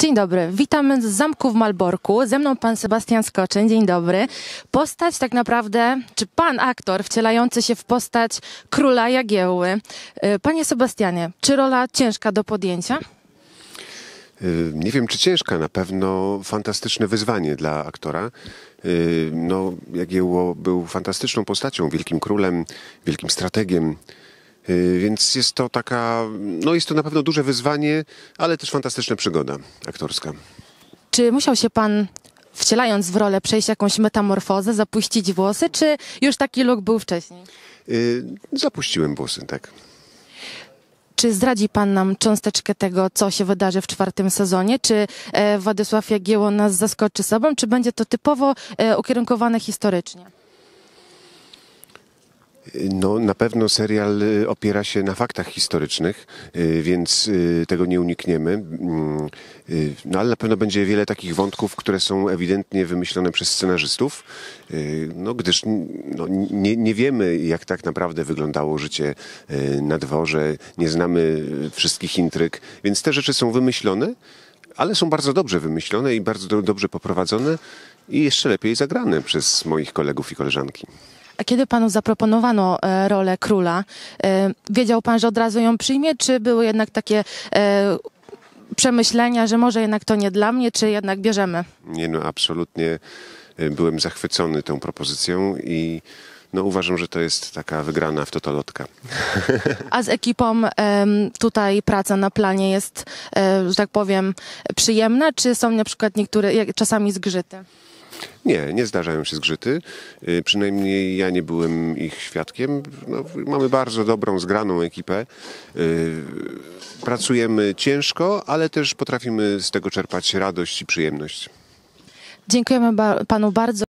Dzień dobry, witamy z zamku w Malborku. Ze mną pan Sebastian Skoczyn, dzień dobry. Postać tak naprawdę, czy pan aktor wcielający się w postać króla Jagiełły. Y, panie Sebastianie, czy rola ciężka do podjęcia? Y, nie wiem, czy ciężka, na pewno fantastyczne wyzwanie dla aktora. Y, no, Jagiełło był fantastyczną postacią, wielkim królem, wielkim strategiem, Y, więc jest to taka, no jest to na pewno duże wyzwanie, ale też fantastyczna przygoda aktorska. Czy musiał się pan wcielając w rolę, przejść jakąś metamorfozę, zapuścić włosy, czy już taki look był wcześniej? Y, zapuściłem włosy, tak. Czy zdradzi Pan nam cząsteczkę tego, co się wydarzy w czwartym sezonie? Czy e, Władysław Jagieło nas zaskoczy sobą, czy będzie to typowo e, ukierunkowane historycznie? No, na pewno serial y, opiera się na faktach historycznych, y, więc y, tego nie unikniemy. Mm, no, ale na pewno będzie wiele takich wątków, które są ewidentnie wymyślone przez scenarzystów, no, gdyż no, nie, nie wiemy, jak tak naprawdę wyglądało życie na dworze, nie znamy wszystkich intryg, więc te rzeczy są wymyślone, ale są bardzo dobrze wymyślone i bardzo dobrze poprowadzone i jeszcze lepiej zagrane przez moich kolegów i koleżanki. A kiedy panu zaproponowano e, rolę króla, e, wiedział pan, że od razu ją przyjmie, czy były jednak takie e, przemyślenia, że może jednak to nie dla mnie, czy jednak bierzemy? Nie, no absolutnie e, byłem zachwycony tą propozycją i no uważam, że to jest taka wygrana w totolotka. A z ekipą tutaj praca na planie jest, e, że tak powiem, przyjemna, czy są na przykład niektóre czasami zgrzyty? Nie, nie zdarzają się zgrzyty. Y, przynajmniej ja nie byłem ich świadkiem. No, mamy bardzo dobrą, zgraną ekipę. Y, pracujemy ciężko, ale też potrafimy z tego czerpać radość i przyjemność. Dziękujemy panu bardzo.